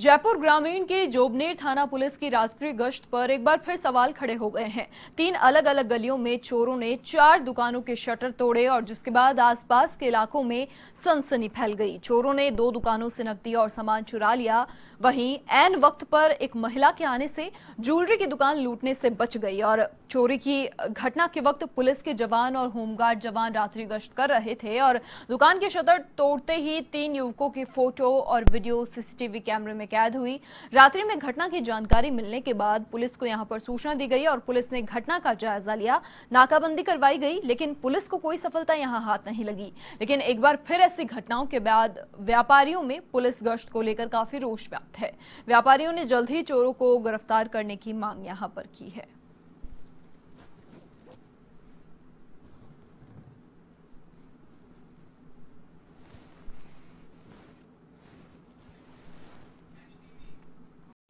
जयपुर ग्रामीण के जोबनेर थाना पुलिस की रात्रि गश्त पर एक बार फिर सवाल खड़े हो गए हैं तीन अलग अलग गलियों में चोरों ने चार दुकानों के शटर तोड़े और जिसके बाद आसपास के इलाकों में सनसनी फैल गई चोरों ने दो दुकानों से नकदी और सामान चुरा लिया वहीं एन वक्त पर एक महिला के आने से ज्वेलरी की दुकान लूटने से बच गई और चोरी की घटना के वक्त पुलिस के जवान और होमगार्ड जवान रात्रि गश्त कर रहे थे और दुकान के शटर तोड़ते ही तीन युवकों की फोटो और वीडियो सीसीटीवी कैमरे में कैद हुई रात्रि में घटना की जानकारी मिलने के बाद पुलिस को यहां पर सूचना दी गई और पुलिस ने घटना का जायजा लिया नाकाबंदी करवाई गई लेकिन पुलिस को कोई सफलता यहाँ हाथ नहीं लगी लेकिन एक बार फिर ऐसी घटनाओं के बाद व्यापारियों में पुलिस गश्त को लेकर काफी रोष व्याप्त है व्यापारियों ने जल्द ही चोरों को गिरफ्तार करने की मांग यहाँ पर की है